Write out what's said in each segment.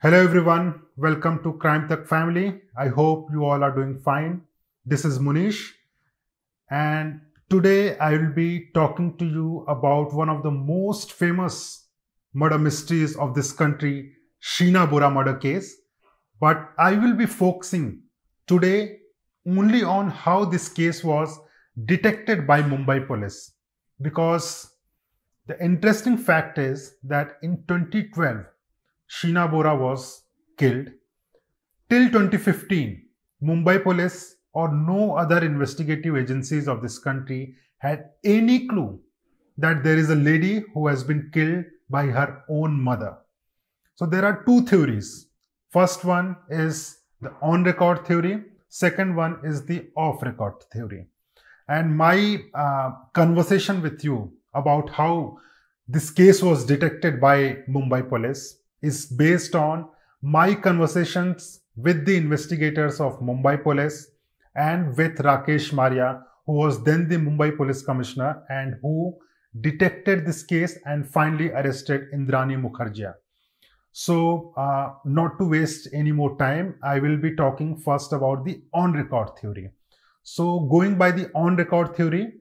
Hello everyone, welcome to Crime Tech family. I hope you all are doing fine. This is Munish and today I will be talking to you about one of the most famous murder mysteries of this country, Sheena Bora murder case. But I will be focusing today only on how this case was detected by Mumbai police because the interesting fact is that in 2012 Sheena Bora was killed. Till 2015, Mumbai police or no other investigative agencies of this country had any clue that there is a lady who has been killed by her own mother. So there are two theories. First one is the on record theory. Second one is the off record theory. And my uh, conversation with you about how this case was detected by Mumbai police is based on my conversations with the investigators of Mumbai police and with Rakesh Maria, who was then the Mumbai police commissioner and who detected this case and finally arrested Indrani Mukherjee. So, uh, not to waste any more time, I will be talking first about the on record theory. So, going by the on record theory,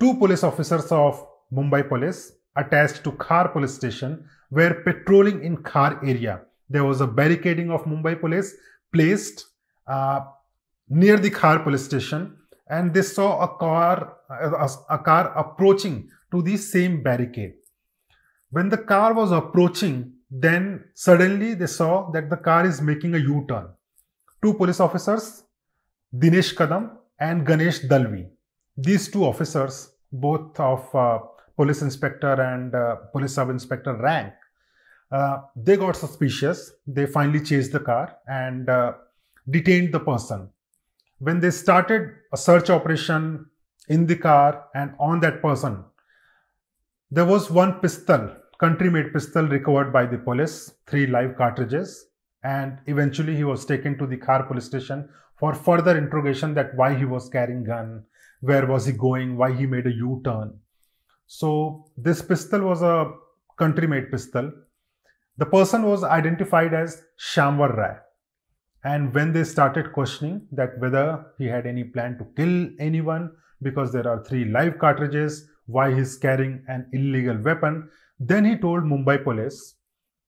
two police officers of Mumbai police attached to Khar police station were patrolling in Khar area. There was a barricading of Mumbai police placed uh, near the Khar police station and they saw a car, uh, a, a car approaching to the same barricade. When the car was approaching, then suddenly they saw that the car is making a U-turn. Two police officers, Dinesh Kadam and Ganesh Dalvi. These two officers, both of uh, police inspector and uh, police sub inspector rank, uh, they got suspicious. They finally chased the car and uh, detained the person. When they started a search operation in the car and on that person, there was one pistol, country made pistol, recovered by the police, three live cartridges. And eventually, he was taken to the car police station for further interrogation that why he was carrying gun, where was he going, why he made a U turn. So, this pistol was a country made pistol the person was identified as Shamwar Rai. And when they started questioning that whether he had any plan to kill anyone because there are three live cartridges, why he's carrying an illegal weapon, then he told Mumbai police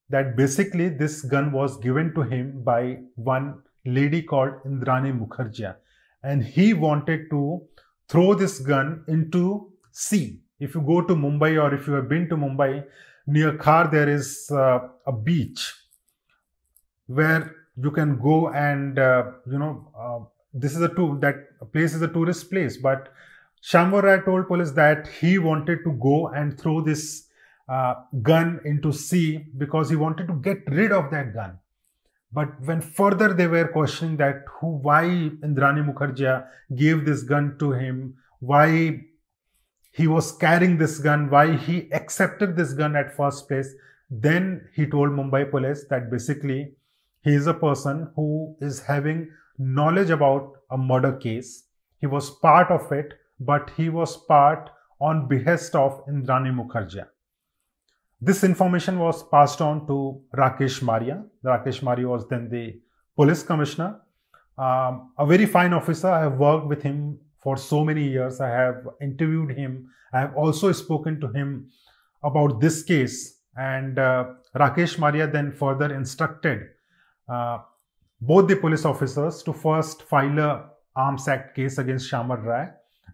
that basically this gun was given to him by one lady called Indrani Mukherjee and he wanted to throw this gun into sea. If you go to Mumbai or if you have been to Mumbai, near Khar, there is uh, a beach where you can go and, uh, you know, uh, this is a tour that place is a tourist place, but Shambhur told police that he wanted to go and throw this uh, gun into sea because he wanted to get rid of that gun. But when further they were questioning that who, why Indrani Mukherjee gave this gun to him, why he was carrying this gun, why he accepted this gun at first place. Then he told Mumbai police that basically he is a person who is having knowledge about a murder case. He was part of it, but he was part on behest of Indrani Mukherjee. This information was passed on to Rakesh Maria. Rakesh Maria was then the police commissioner. Um, a very fine officer. I have worked with him for so many years. I have interviewed him. I have also spoken to him about this case. And uh, Rakesh Maria then further instructed uh, both the police officers to first file a Arms Act case against Shamar Rai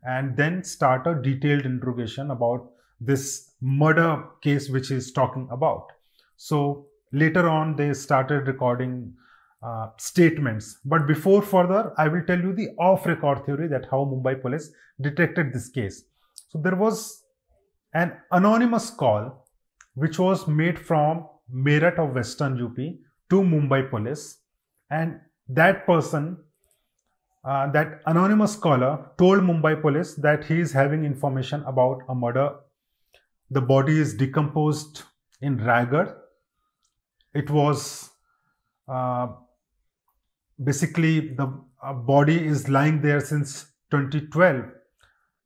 and then start a detailed interrogation about this murder case which is talking about. So later on, they started recording uh, statements. But before further, I will tell you the off-record theory that how Mumbai police detected this case. So there was an anonymous call which was made from Meerut of Western UP to Mumbai police and that person, uh, that anonymous caller told Mumbai police that he is having information about a murder. The body is decomposed in Raigad. It was uh, basically the uh, body is lying there since 2012.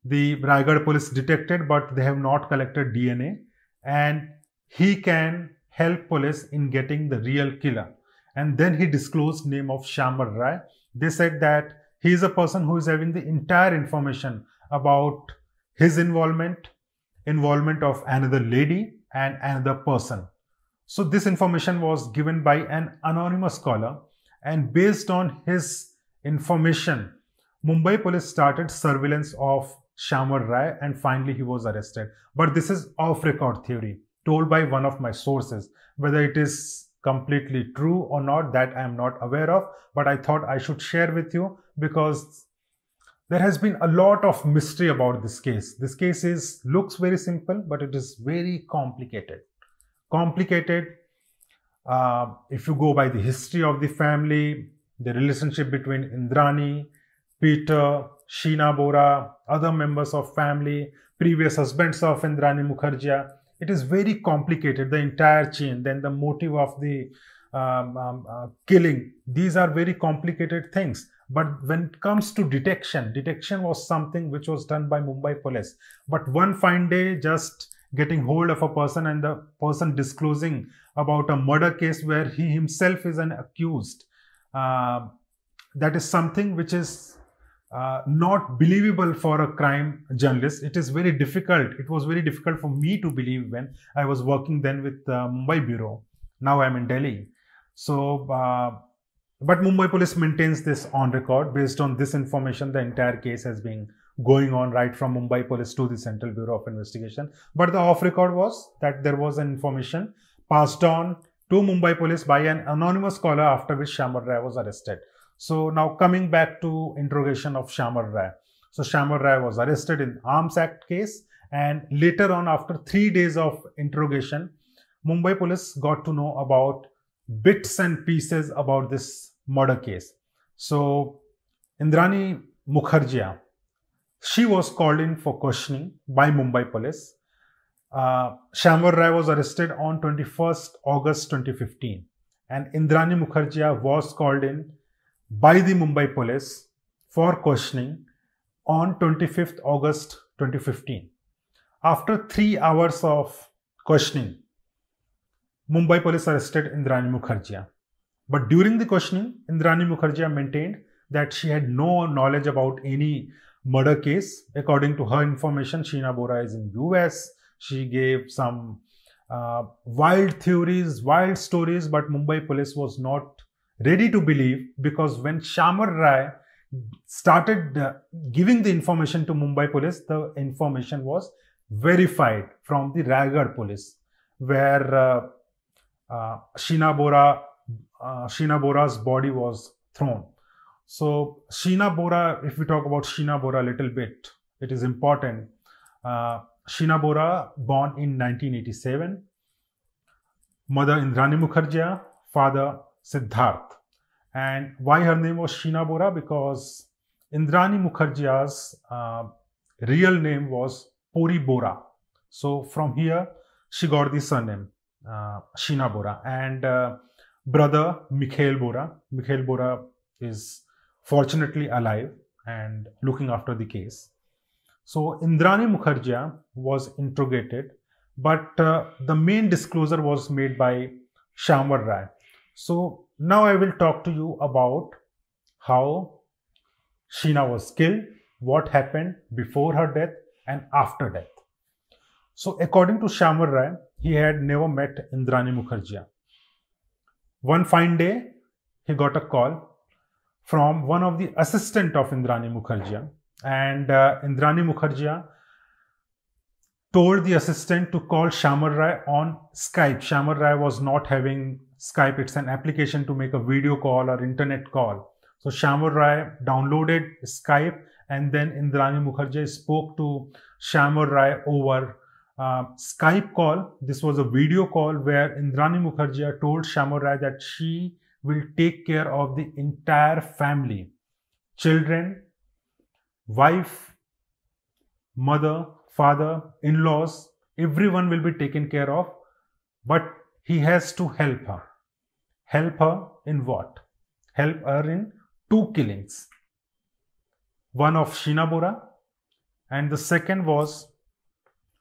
The Raigad police detected, but they have not collected DNA. And he can help police in getting the real killer. And then he disclosed name of Shambar Rai. They said that he is a person who is having the entire information about his involvement, involvement of another lady and another person. So this information was given by an anonymous caller and based on his information, Mumbai police started surveillance of Shamwar Rai and finally he was arrested. But this is off record theory told by one of my sources. Whether it is completely true or not, that I am not aware of, but I thought I should share with you because there has been a lot of mystery about this case. This case is looks very simple, but it is very complicated. Complicated, um, if you go by the history of the family, the relationship between Indrani, Peter, Sheena Bora, other members of family, previous husbands of Indrani Mukherjee, it is very complicated, the entire chain, then the motive of the um, um, uh, killing. These are very complicated things. But when it comes to detection, detection was something which was done by Mumbai police. But one fine day, just getting hold of a person and the person disclosing about a murder case where he himself is an accused. Uh, that is something which is uh, not believable for a crime journalist. It is very difficult. It was very difficult for me to believe when I was working then with the uh, Mumbai Bureau. Now I'm in Delhi. So, uh, but Mumbai police maintains this on record. Based on this information, the entire case has been going on right from Mumbai police to the Central Bureau of Investigation. But the off record was that there was an information passed on to Mumbai police by an anonymous caller after which Shamar Rai was arrested. So now coming back to interrogation of Shamar Rai. So Shamar Rai was arrested in Arms Act case and later on after three days of interrogation, Mumbai police got to know about bits and pieces about this murder case. So Indrani Mukherjee, she was called in for questioning by Mumbai police uh, Rai was arrested on 21st August 2015 and Indrani Mukherjee was called in by the Mumbai police for questioning on 25th August 2015. After three hours of questioning, Mumbai police arrested Indrani Mukherjee. But during the questioning, Indrani Mukherjee maintained that she had no knowledge about any murder case. According to her information, Sheena Bora is in US she gave some uh, wild theories, wild stories, but Mumbai police was not ready to believe because when Shamar Rai started uh, giving the information to Mumbai police, the information was verified from the Raigarh police, where uh, uh, Sheena Bora, uh, Sheena Bora's body was thrown. So Sheena Bora, if we talk about Sheena Bora a little bit, it is important. Uh, Sheena Bora, born in 1987, mother Indrani Mukherjee, father Siddharth. And why her name was Sheena Bora? Because Indrani Mukherjee's uh, real name was Puri Bora. So from here, she got the surname uh, Bora. And uh, brother Mikhail Bora. Mikhail Bora is fortunately alive and looking after the case. So Indrani Mukherjee was interrogated, but uh, the main disclosure was made by Shamwar Rai. So now I will talk to you about how Sheena was killed, what happened before her death and after death. So according to Shamwar Rai, he had never met Indrani Mukherjee. One fine day, he got a call from one of the assistant of Indrani Mukherjee and uh, Indrani Mukherjee told the assistant to call Shamar Rai on Skype. Shamar Rai was not having Skype. It's an application to make a video call or internet call. So Shamar Rai downloaded Skype and then Indrani Mukherjee spoke to Shamar Rai over uh, Skype call. This was a video call where Indrani Mukherjee told Shamar Rai that she will take care of the entire family, children, wife, mother, father, in laws, everyone will be taken care of, but he has to help her. Help her in what? Help her in two killings one of Sheena Bora and the second was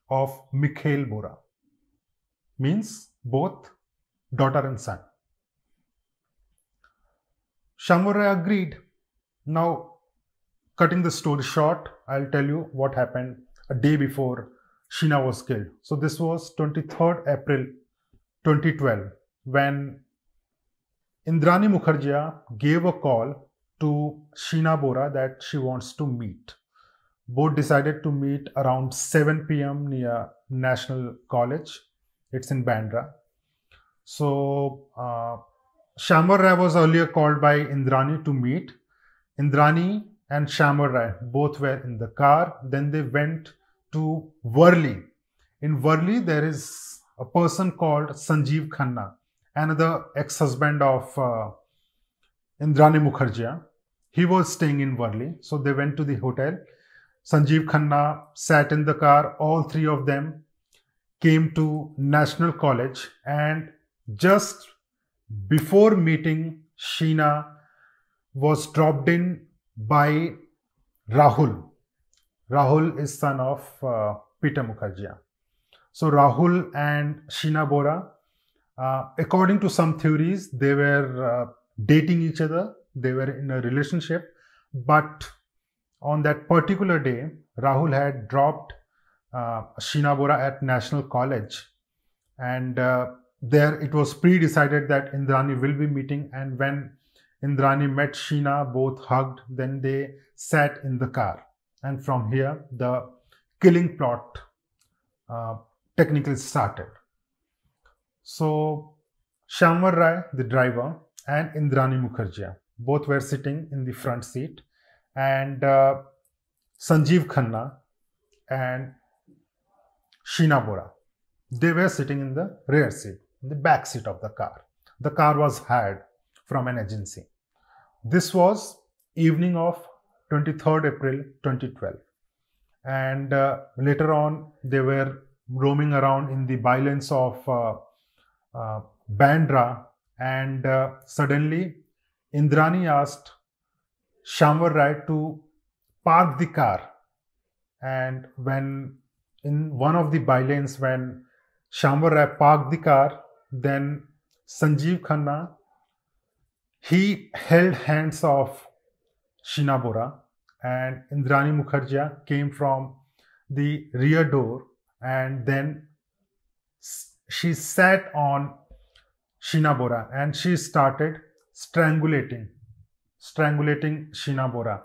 of Mikhail Bora. Means both daughter and son. Shamura agreed. Now cutting the story short, I'll tell you what happened a day before Sheena was killed. So this was 23rd April 2012 when Indrani Mukherjee gave a call to Sheena Bora that she wants to meet. Both decided to meet around 7 p.m. near National College. It's in Bandra. So uh, Shambar Rai was earlier called by Indrani to meet. Indrani and Samurai both were in the car. Then they went to Worli. In Worli, there is a person called Sanjeev Khanna, another ex husband of uh, Indrani Mukherjee. He was staying in Worli. So they went to the hotel. Sanjeev Khanna sat in the car. All three of them came to National College. And just before meeting Sheena, was dropped in by Rahul. Rahul is son of uh, Peter Mukherjee. So Rahul and Sheena Bora, uh, according to some theories, they were uh, dating each other. They were in a relationship, but on that particular day, Rahul had dropped uh, Sheena Bora at National College, and uh, there it was pre-decided that Indrani will be meeting. And when Indrani met Sheena, both hugged, then they sat in the car. And from here, the killing plot uh, technically started. So, Shamwar Rai, the driver, and Indrani Mukherjee, both were sitting in the front seat, and uh, Sanjeev Khanna and Sheena Bora, they were sitting in the rear seat, the back seat of the car. The car was hired from an agency. This was evening of 23rd April 2012. And uh, later on, they were roaming around in the violence of uh, uh, Bandra. And uh, suddenly, Indrani asked Shamwar Rai to park the car. And when in one of the bylanes, when Shamwar Rai parked the car, then Sanjeev Khanna he held hands of Sheena Bora and Indrani Mukherjee came from the rear door and then she sat on Sheena Bora and she started strangulating, strangulating Sheena Bora.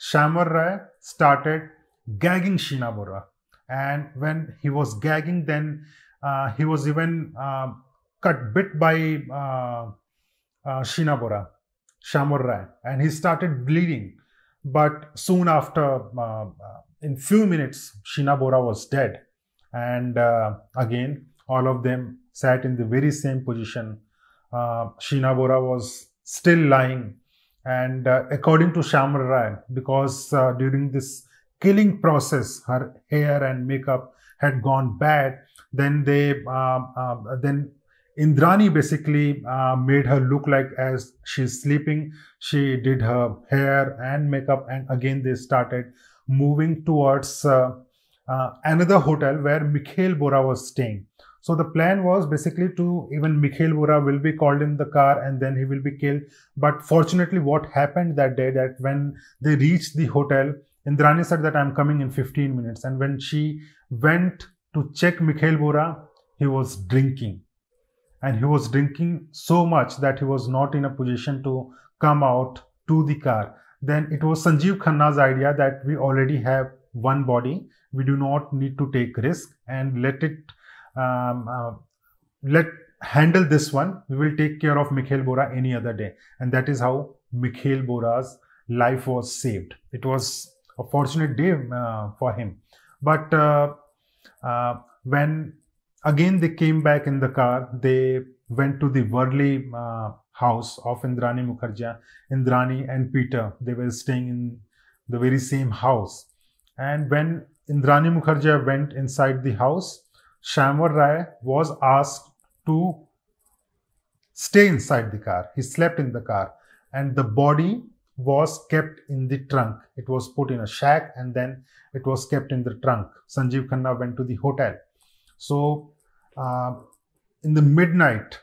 Shamar Rai started gagging Sheena Bora and when he was gagging then uh, he was even uh, cut bit by uh, uh, Shinabura, Rai, and he started bleeding. But soon after, uh, uh in few minutes, Shinabura was dead. And uh, again, all of them sat in the very same position. Uh, Shinabura was still lying. And uh, according to Rai, because uh, during this killing process, her hair and makeup had gone bad, then they then Indrani basically uh, made her look like as she's sleeping. She did her hair and makeup, and again they started moving towards uh, uh, another hotel where Mikhail Bora was staying. So the plan was basically to even Mikhail Bora will be called in the car and then he will be killed. But fortunately, what happened that day that when they reached the hotel, Indrani said that I'm coming in 15 minutes. And when she went to check Mikhail Bora, he was drinking and he was drinking so much that he was not in a position to come out to the car. Then it was Sanjeev Khanna's idea that we already have one body, we do not need to take risk and let it um, uh, let handle this one. We will take care of Mikhail Bora any other day, and that is how Mikhail Bora's life was saved. It was a fortunate day uh, for him, but uh, uh when again, they came back in the car. They went to the worldly uh, house of Indrani Mukherjee. Indrani and Peter, they were staying in the very same house. And when Indrani Mukherjee went inside the house, Shamwar Rai was asked to stay inside the car. He slept in the car and the body was kept in the trunk. It was put in a shack and then it was kept in the trunk. Sanjeev Khanna went to the hotel so, uh, in the midnight,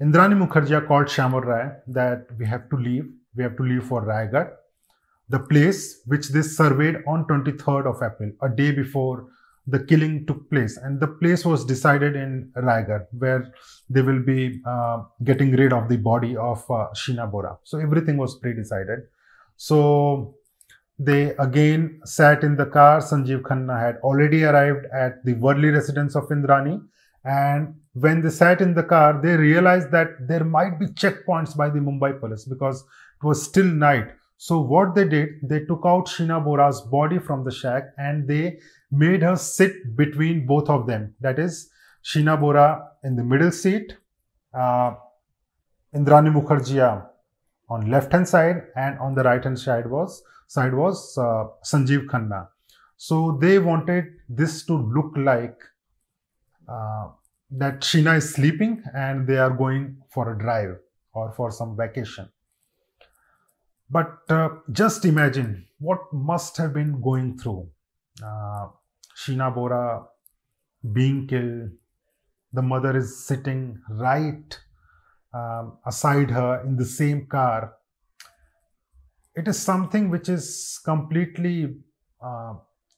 Indrani Mukherjee called Shamur Rai that we have to leave. We have to leave for Raigarh, the place which they surveyed on 23rd of April, a day before the killing took place. And the place was decided in Raigarh, where they will be uh, getting rid of the body of uh, Sheena Bora. So everything was pre-decided. So they again sat in the car. Sanjeev Khanna had already arrived at the worldly residence of Indrani. And when they sat in the car, they realized that there might be checkpoints by the Mumbai police because it was still night. So what they did, they took out Sheena Bora's body from the shack and they made her sit between both of them. That is Sheena Bora in the middle seat, uh, Indrani Mukherjee on left hand side and on the right hand side was side was uh, Sanjeev Khanna. So they wanted this to look like uh, that Sheena is sleeping and they are going for a drive or for some vacation. But uh, just imagine what must have been going through uh, Sheena Bora being killed. The mother is sitting right um, aside her in the same car it is something which is completely uh,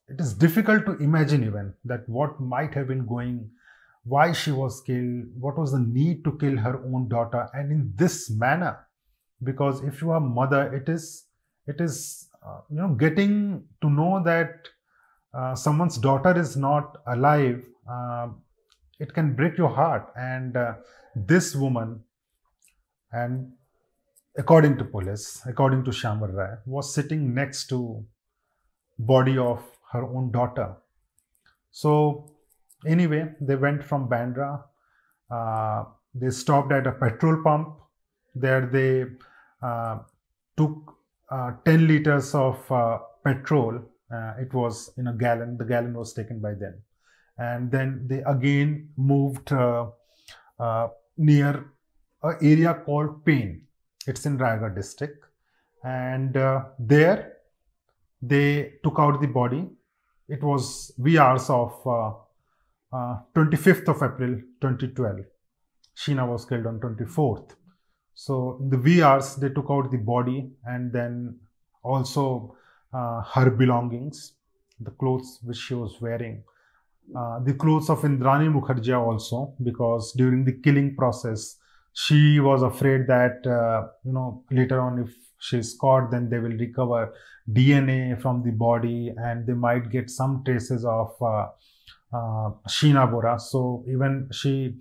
it is difficult to imagine even that what might have been going why she was killed what was the need to kill her own daughter and in this manner because if you are mother it is it is uh, you know getting to know that uh, someone's daughter is not alive uh, it can break your heart and uh, this woman and according to police, according to Shamar Rai, was sitting next to body of her own daughter. So anyway, they went from Bandra. Uh, they stopped at a petrol pump. There they uh, took uh, 10 liters of uh, petrol. Uh, it was in a gallon. The gallon was taken by them. And then they again moved uh, near an area called Pain it's in Raigarh district. And uh, there they took out the body. It was wee hours of uh, uh, 25th of April 2012. Sheena was killed on 24th. So in the wee hours, they took out the body and then also uh, her belongings, the clothes which she was wearing. Uh, the clothes of Indrani Mukherjee also because during the killing process, she was afraid that uh, you know later on if she's caught then they will recover dna from the body and they might get some traces of uh, uh, sheena bora so even she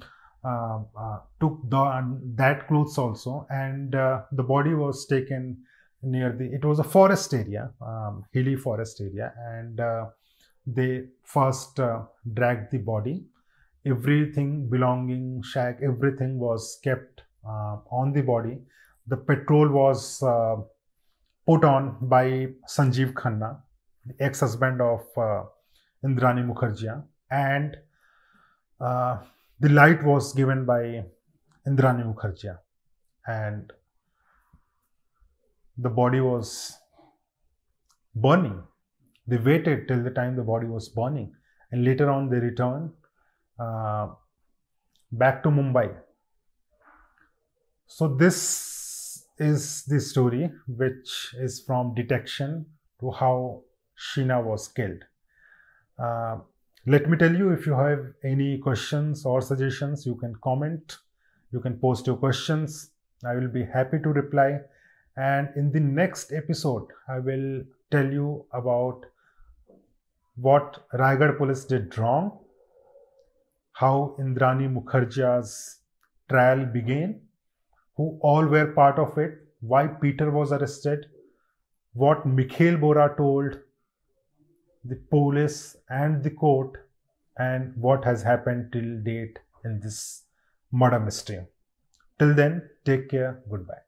uh, uh, took the, um, that clothes also and uh, the body was taken near the it was a forest area um, hilly forest area and they first dragged the body everything belonging shack everything was kept uh, on the body the petrol was uh, put on by sanjeev khanna the ex-husband of uh, indrani mukherjee and uh, the light was given by indrani mukherjee and the body was burning they waited till the time the body was burning and later on they returned uh, back to Mumbai. So this is the story which is from detection to how Sheena was killed. Uh, let me tell you if you have any questions or suggestions, you can comment, you can post your questions. I will be happy to reply. And in the next episode, I will tell you about what Raigarh police did wrong how Indrani Mukherjee's trial began, who all were part of it, why Peter was arrested, what Mikhail Bora told the police and the court, and what has happened till date in this murder mystery. Till then, take care, goodbye.